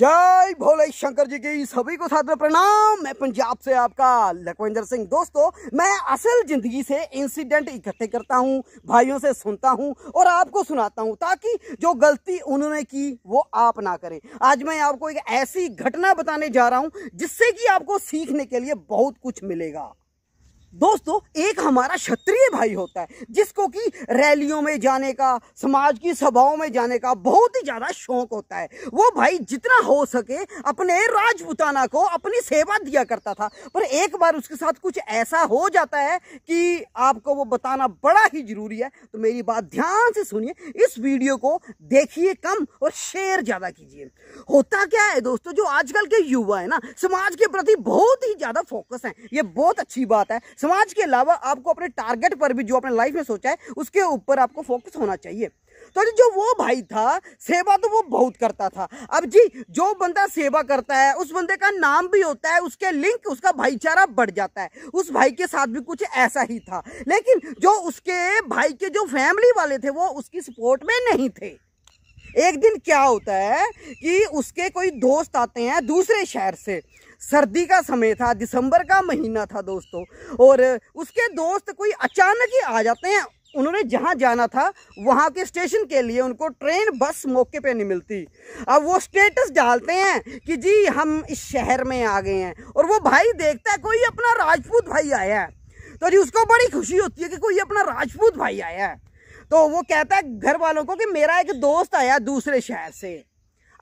जय भोले शंकर जी की सभी को सादर प्रणाम मैं पंजाब से आपका लखविंदर सिंह दोस्तों मैं असल जिंदगी से इंसिडेंट इकट्ठे करता हूं भाइयों से सुनता हूं और आपको सुनाता हूं ताकि जो गलती उन्होंने की वो आप ना करें आज मैं आपको एक ऐसी घटना बताने जा रहा हूं जिससे कि आपको सीखने के लिए बहुत कुछ मिलेगा दोस्तों एक हमारा क्षत्रिय भाई होता है जिसको कि रैलियों में जाने का समाज की सभाओं में जाने का बहुत ही ज़्यादा शौक होता है वो भाई जितना हो सके अपने राजपुताना को अपनी सेवा दिया करता था पर एक बार उसके साथ कुछ ऐसा हो जाता है कि आपको वो बताना बड़ा ही ज़रूरी है तो मेरी बात ध्यान से सुनिए इस वीडियो को देखिए कम और शेयर ज़्यादा कीजिए होता क्या है दोस्तों जो आजकल के युवा है ना समाज के प्रति बहुत ही ज़्यादा फोकस है ये बहुत अच्छी बात है समाज के अलावा आपको अपने टारगेट पर भी जो अपने लाइफ में सोचा है उसके ऊपर आपको फोकस होना चाहिए तो जो वो भाई था सेवा तो वो बहुत करता था अब जी जो बंदा सेवा करता है उस बंदे का नाम भी होता है उसके लिंक उसका भाईचारा बढ़ जाता है उस भाई के साथ भी कुछ ऐसा ही था लेकिन जो उसके भाई के जो फैमिली वाले थे वो उसकी सपोर्ट में नहीं थे एक दिन क्या होता है कि उसके कोई दोस्त आते हैं दूसरे शहर से सर्दी का समय था दिसंबर का महीना था दोस्तों और उसके दोस्त कोई अचानक ही आ जाते हैं उन्होंने जहाँ जाना था वहाँ के स्टेशन के लिए उनको ट्रेन बस मौके पे नहीं मिलती अब वो स्टेटस डालते हैं कि जी हम इस शहर में आ गए हैं और वो भाई देखता है कोई अपना राजपूत भाई आया है तो जी उसको बड़ी खुशी होती है कि कोई अपना राजपूत भाई आया है तो वो कहता है घर वालों को कि मेरा एक दोस्त आया दूसरे शहर से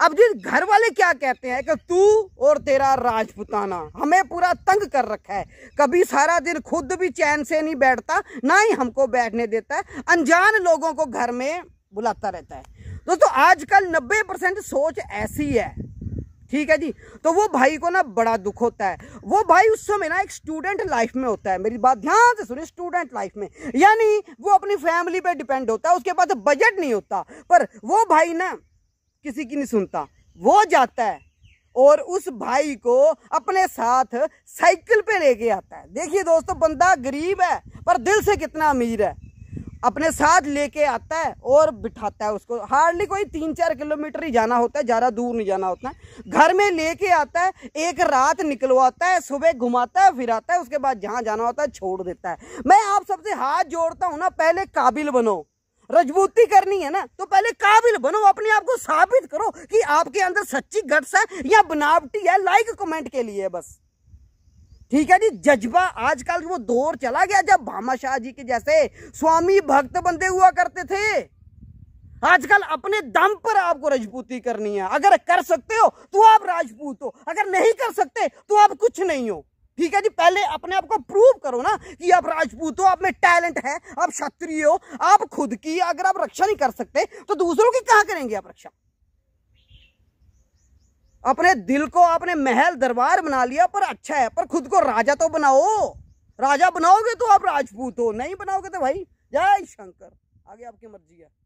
अब जी घर वाले क्या कहते हैं कि तू और तेरा राजपुताना हमें पूरा तंग कर रखा है कभी सारा दिन खुद भी चैन से नहीं बैठता ना ही हमको बैठने देता है अनजान लोगों को घर में बुलाता रहता है दोस्तों आजकल 90 परसेंट सोच ऐसी है ठीक है जी तो वो भाई को ना बड़ा दुख होता है वो भाई उस समय ना एक स्टूडेंट लाइफ में होता है मेरी बात ध्यान से सुनिए स्टूडेंट लाइफ में यानी वो अपनी फैमिली पे डिपेंड होता है उसके पास बजट नहीं होता पर वो भाई ना किसी की नहीं सुनता वो जाता है और उस भाई को अपने साथ साइकिल पे लेके आता है देखिए दोस्तों बंदा गरीब है पर दिल से कितना अमीर है अपने साथ लेके आता है और बिठाता है उसको हार्डली कोई तीन चार किलोमीटर ही जाना होता है ज़्यादा दूर नहीं जाना होता है घर में लेके आता है एक रात निकलवाता है सुबह घुमाता है फिर आता है उसके बाद जहाँ जाना होता है छोड़ देता है मैं आप सबसे हाथ जोड़ता हूँ ना पहले काबिल बनो रजबूती करनी है ना तो पहले काबिल बनो अपने आप को साबित करो कि आपके अंदर सच्ची गट्स है या बनावटी है लाइक कमेंट के लिए बस ठीक है जी जज्बा आजकल वो दौर चला गया जब भामाशाह जी के जैसे स्वामी भक्त बंदे हुआ करते थे आजकल अपने दम पर आपको राजपूती करनी है अगर कर सकते हो तो आप राजपूत हो अगर नहीं कर सकते तो आप कुछ नहीं हो ठीक है जी पहले अपने आप को प्रूव करो ना कि आप राजपूत हो आप में टैलेंट है आप क्षत्रिय हो आप खुद की अगर आप रक्षा नहीं कर सकते तो दूसरों की कहाँ करेंगे आप रक्षा अपने दिल को आपने महल दरबार बना लिया पर अच्छा है पर खुद को राजा तो बनाओ राजा बनाओगे तो आप राजपूत हो नहीं बनाओगे तो भाई जय शंकर आगे आपकी मर्जी है